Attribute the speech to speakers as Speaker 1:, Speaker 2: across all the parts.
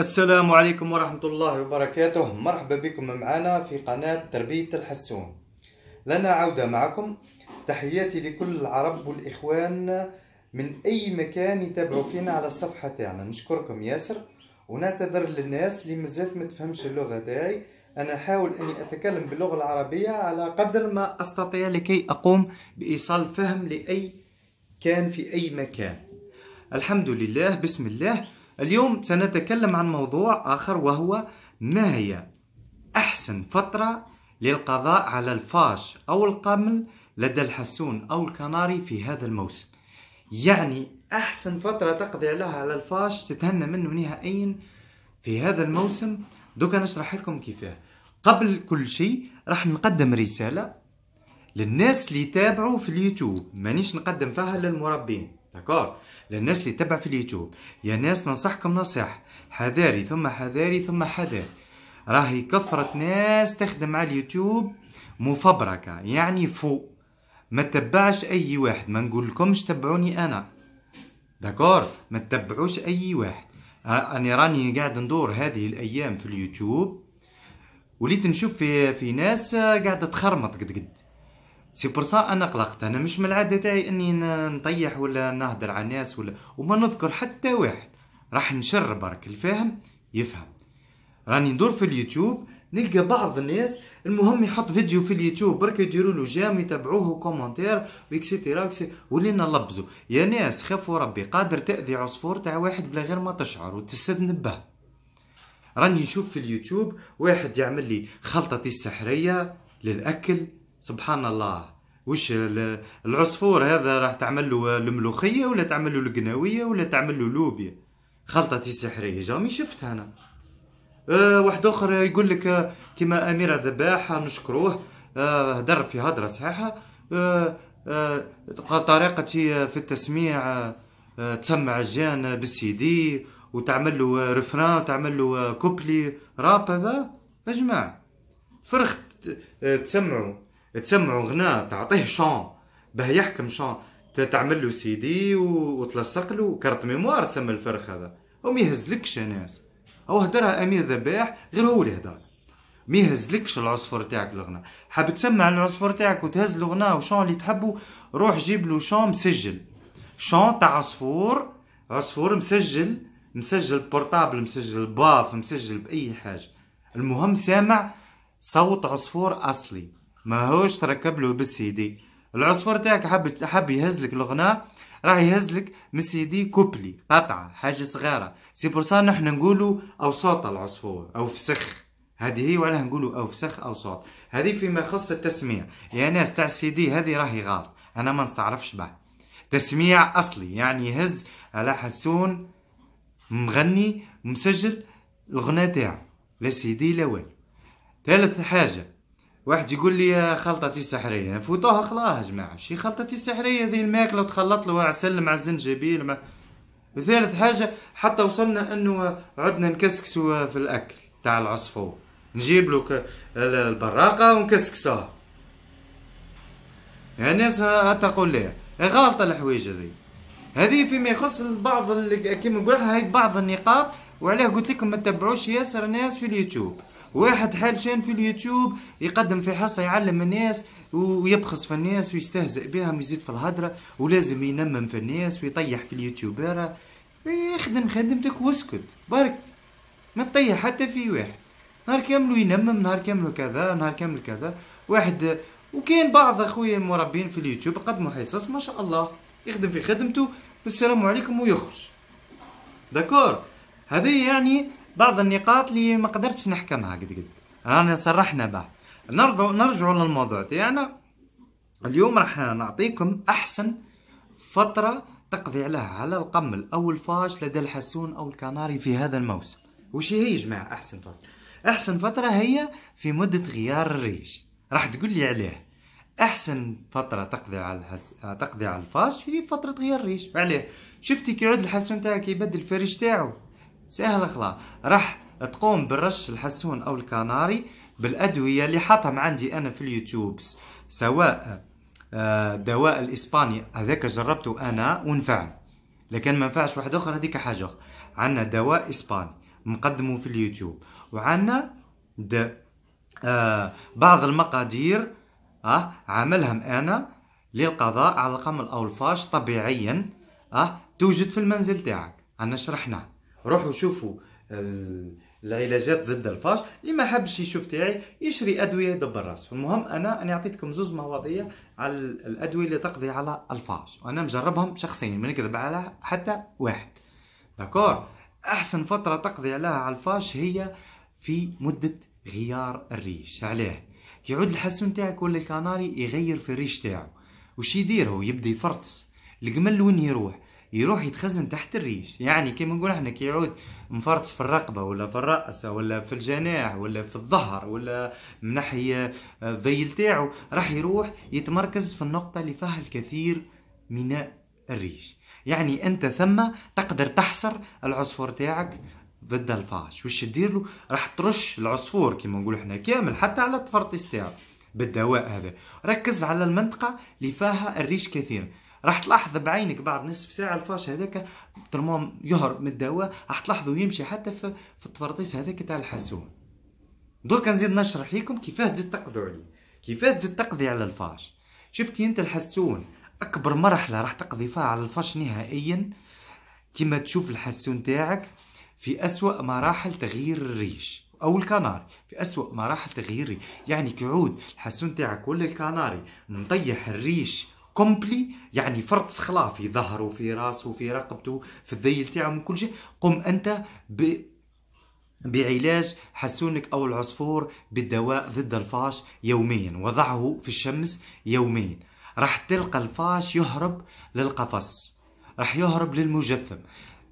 Speaker 1: السلام عليكم ورحمة الله وبركاته مرحبا بكم معنا في قناة تربية الحسون لنا عودة معكم تحياتي لكل العرب والإخوان من أي مكان يتابعوا فينا على الصفحة تاعنا نشكركم ياسر ونعتذر للناس اللي مازالت ما تفهمش اللغة تاعي أنا أحاول أني أتكلم باللغة العربية على قدر ما أستطيع لكي أقوم بإيصال فهم لأي كان في أي مكان الحمد لله بسم الله اليوم سنتكلم عن موضوع آخر وهو ما هي أحسن فترة للقضاء على الفاش أو القمل لدى الحسون أو الكناري في هذا الموسم يعني أحسن فترة تقضي عليها على الفاش تتهنى منه نهائيا في هذا الموسم دوكا نشرح لكم كيفاه قبل كل شيء راح نقدم رسالة للناس اللي يتابعوا في اليوتيوب مانيش نقدم فيها للمربين داكور للناس اللي تبع في اليوتيوب يا ناس ننصحكم نصيحة حذاري ثم حذاري ثم حذاري راهي كثرة ناس تخدم على اليوتيوب مفبركة يعني فو ما تتبعش اي واحد ما نقولكمش تبعوني انا داكور ما تتبعوش اي واحد انا راني قاعد ندور هذه الايام في اليوتيوب وليت نشوف في, في ناس قاعده تخرمط قد قد سي بور سا انا قلقت انا مش من العاده تاعي اني نطيح ولا نهدر على الناس ولا وما نذكر حتى واحد راح نشر برك الفاهم يفهم راني ندور في اليوتيوب نلقى بعض الناس المهم يحط فيديو في اليوتيوب برك يديروا له جام يتابعوه كومونتير واكسيتيرا ولينا نلبزو يا ناس خافوا ربي قادر تاذي عصفور تاع واحد بلا غير ما تشعر به راني نشوف في اليوتيوب واحد يعمل لي خلطتي السحريه للاكل سبحان الله وش العصفور هذا راح تعمل له الملوخيه ولا تعمل له القناويه ولا تعمل له لوبيا خلطه سحريه جامي شفتها انا أه واحد اخر يقول لك آه، كما امير الذباح نشكروه هدر أه في هدرة صحيحه أه أه طريقتي في التسميع أه, آه، تسمع الجان بالسيدي وتعمل له رفران وتعمل له كوبلي راب هذا اجمع فرخ آه، تسمعوا تسمعوا غناء تعطيه شان باه يحكم شان تعمل له سي دي وتلصق له كارت ميموار سمى الفرخ هذا وما يهزلكش يا ناس او هدرها امير ذباح غير هو اللي هدر ما يهزلكش العصفور تاعك الغناء حاب تسمع العصفور تاعك وتهز غناء وشان اللي تحبه روح جيب له شان مسجل شان تاع عصفور عصفور مسجل مسجل بورتابل مسجل باف مسجل باي حاجه المهم سامع صوت عصفور اصلي ماهوش تركب له بالسي دي العصفور تاعك حب حب يهزلك الغناء راح يهزلك من السي دي كوبلي قطعه حاجه صغيره سي بور سا نحن نقولوا او صوت العصفور او فسخ هذه هي وعلاه نقولوا او فسخ او صوت هذه فيما يخص التسميع يا ناس تاع السي دي هذه راهي غلط انا ما نستعرفش بعد تسميع اصلي يعني يهز على حسون مغني مسجل الغناء تاعه لا سي دي لا والو ثالث حاجه واحد يقول لي خلطتي سحريه فوتوها خلاها يا جماعه شي خلطتي سحريه ذي الماكله تخلط له عسل مع الزنجبيل مع ثالث حاجه حتى وصلنا انه عدنا نكسكسوا في الاكل تاع العصفور نجيب له البراقه ونكسكسوها يعني ناس تقول لي غالطه الحوايج ذي هذه فيما يخص بعض كيما نقولها هاي بعض النقاط وعليه قلت لكم ما تتبعوش ياسر ناس في اليوتيوب واحد حال شان في اليوتيوب يقدم في حصه يعلم الناس ويبخص في الناس ويستهزئ بهم ويزيد في الهدره ولازم ينمم في الناس ويطيح في اليوتيوبره يخدم خدمتك واسكت برك ما تطيح حتى في واحد نهار كامل ينمم نهار كامل كذا نهار كامل كذا واحد وكان بعض اخويا المربين في اليوتيوب قدموا حصص ما شاء الله يخدم في خدمته بالسلام عليكم ويخرج داكور هذه يعني بعض النقاط اللي ما قدرتش نحكمها قد قد رانا صرحنا بها نرجعوا نرجعوا للموضوع تاعنا يعني اليوم راح نعطيكم احسن فتره تقضي عليها على القمل او الفاش لدى الحسون او الكناري في هذا الموسم وش هي يا جماعه احسن فتره احسن فتره هي في مده غيار الريش راح تقول لي عليه احسن فتره تقضي على الحس... تقضي على الفاش في فتره غيار الريش عليه شفتي كي يعود الحسون تاعك يبدل الفريش تاعو سهل خلاص راح تقوم بالرش الحسون او الكناري بالادويه اللي حاطهم عندي انا في اليوتيوب سواء آه، دواء الاسباني هذاك جربته انا ونفع لكن ما نفعش واحد اخر هذيك حاجه اخرى عندنا دواء اسباني مقدمه في اليوتيوب وعندنا آه بعض المقادير اه عاملهم انا للقضاء على القمل او الفاش طبيعيا اه توجد في المنزل تاعك انا شرحناه روحوا شوفوا العلاجات ضد الفاش اللي ما حبش يشوف تاعي يشري ادويه يدبر راسه المهم انا انا عطيتكم زوز مواضيع على الادويه اللي تقضي على الفاش وانا مجربهم شخصيا ما نكذب على حتى واحد داكور احسن فتره تقضي عليها على الفاش هي في مده غيار الريش علاه يعود الحسون تاعك ولا الكناري يغير في الريش تاعو وش يدير هو يبدا يفرطس القمل وين يروح يروح يتخزن تحت الريش يعني كيما نقول احنا كي يعود مفرطس في الرقبة ولا في الراس ولا في الجناح ولا في الظهر ولا من ناحية آه، الذيل تاعو راح يروح يتمركز في النقطة اللي فيها الكثير من الريش يعني انت ثم تقدر تحصر العصفور تاعك ضد الفاش وش تدير له راح ترش العصفور كيما نقول احنا كامل حتى على التفرطيس تاعو بالدواء هذا ركز على المنطقه اللي فيها الريش كثير راح تلاحظ بعينك بعد نصف ساعه الفرش هذاك ترمون يهرب من الدواء راح تلاحظوا يمشي حتى في, في التفرطيس هذاك تاع الحسون دركا نزيد نشرح لكم كيفاه تزيد تقضي عليه كيفاه تزيد تقضي على الفرش شفتي انت الحسون اكبر مرحله راح تقضي فيها على الفرش نهائيا كما تشوف الحسون تاعك في أسوأ مراحل تغيير الريش أو الكناري في أسوأ مراحل تغيير الريش يعني كيعود الحسون تاعك ولا الكناري مطيح الريش كومبلي يعني فرط سخلا في ظهره في راسه في رقبته في الذيل من كل شيء قم انت ب بعلاج حسونك او العصفور بالدواء ضد الفاش يوميا وضعه في الشمس يوميا راح تلقى الفاش يهرب للقفص راح يهرب للمجثم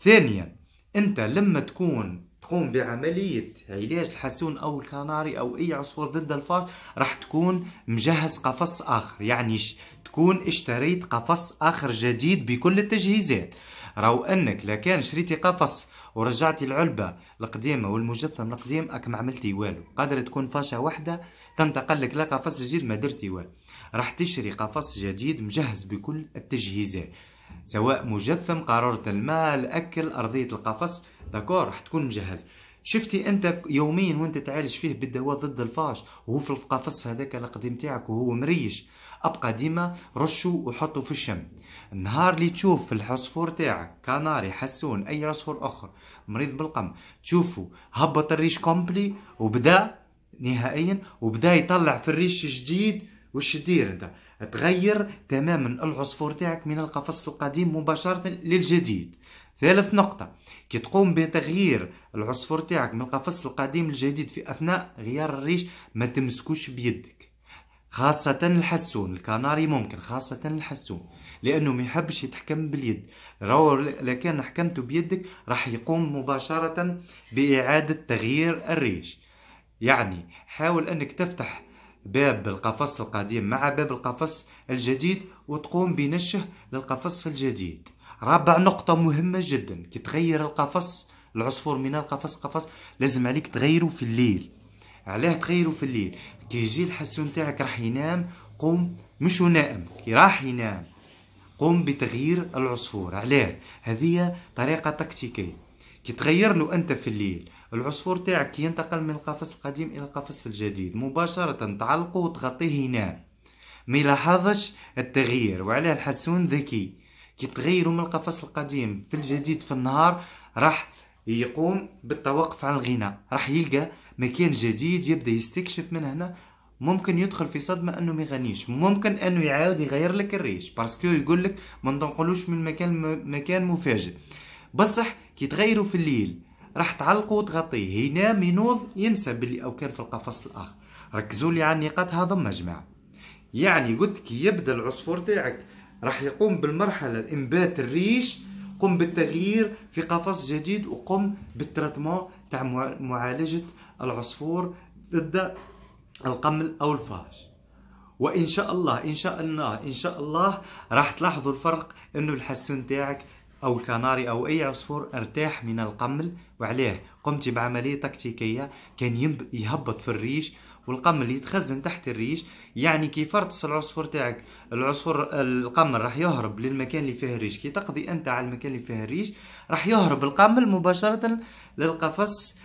Speaker 1: ثانيا انت لما تكون تقوم بعملية علاج الحسون أو الكناري أو أي عصفور ضد الفار راح تكون مجهز قفص آخر يعني تكون اشتريت قفص آخر جديد بكل التجهيزات راو أنك لكان شريتي قفص ورجعتي العلبة القديمة والمجثم القديم أك ما عملتي والو قادر تكون فاشة واحدة تنتقل لك لا قفص جديد ما درتي والو راح تشري قفص جديد مجهز بكل التجهيزات سواء مجثم قارورة الماء الأكل أرضية القفص داكور راح تكون مجهز شفتي انت يومين وانت تعالج فيه بالدواء ضد الفاش وهو في القفص هذاك القديم تاعك وهو مريش ابقى ديما رشو وحطه في الشم النهار اللي تشوف في العصفور تاعك كناري حسون اي عصفور اخر مريض بالقم تشوفه هبط الريش كومبلي وبدا نهائيا وبدا يطلع في الريش جديد وش دير انت تغير تماما العصفور تاعك من القفص القديم مباشره للجديد ثالث نقطة كي تقوم بتغيير العصفور تاعك من القفص القديم للجديد في أثناء غيار الريش ما تمسكوش بيدك خاصة الحسون الكناري ممكن خاصة الحسون لأنه ما يحبش يتحكم باليد راهو لكان حكمته بيدك راح يقوم مباشرة بإعادة تغيير الريش يعني حاول أنك تفتح باب القفص القديم مع باب القفص الجديد وتقوم بنشه للقفص الجديد رابع نقطة مهمة جدا كي تغير القفص العصفور من القفص قفص لازم عليك تغيره في الليل علاه تغيره في الليل كي يجي الحسون تاعك راح ينام قوم مش نائم كي راح ينام قوم بتغيير العصفور علاه هذه طريقة تكتيكية كي تغير له أنت في الليل العصفور تاعك ينتقل من القفص القديم إلى القفص الجديد مباشرة تعلقه وتغطيه ينام ما يلاحظش التغيير وعلى الحسون ذكي كيتغيروا من القفص القديم في الجديد في النهار راح يقوم بالتوقف عن الغناء راح يلقى مكان جديد يبدا يستكشف من هنا ممكن يدخل في صدمة انه ما يغنيش ممكن انه يعاود يغير لك الريش باسكو يقول لك ما تنقلوش من مكان مكان مفاجئ بصح كي تغيروا في الليل راح تعلقوا وتغطيه ينام ينوض ينسى باللي او كان في القفص الاخر ركزوا لي على النقاط هذا يا جماعه يعني قلت كي يبدا العصفور تاعك راح يقوم بالمرحله الانبات الريش قم بالتغيير في قفص جديد وقم بالتراتمون تاع معالجه العصفور ضد القمل او الفاج وان شاء الله ان شاء الله ان شاء الله راح تلاحظوا الفرق انه الحسون تاعك او الكناري او اي عصفور ارتاح من القمل وعليه قمت بعمليه تكتيكيه كان يهبط في الريش والقمل اللي يتخزن تحت الريش يعني كي يفرطس العصفور تاعك العصفور القمل راح يهرب للمكان اللي فيه الريش كي تقضي انت على المكان اللي فيه الريش راح يهرب القمل مباشره للقفص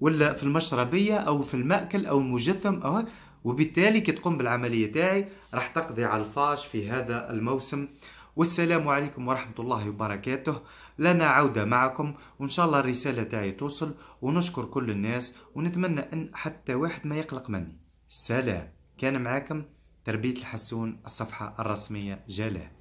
Speaker 1: ولا في المشربيه او في الماكل او المجثم او وبالتالي كي تقوم بالعمليه تاعي راح تقضي على الفاش في هذا الموسم والسلام عليكم ورحمه الله وبركاته لنا عودة معكم وإن شاء الله الرسالة تاعي توصل ونشكر كل الناس ونتمنى أن حتى واحد ما يقلق مني سلام كان معاكم تربية الحسون الصفحة الرسمية جلال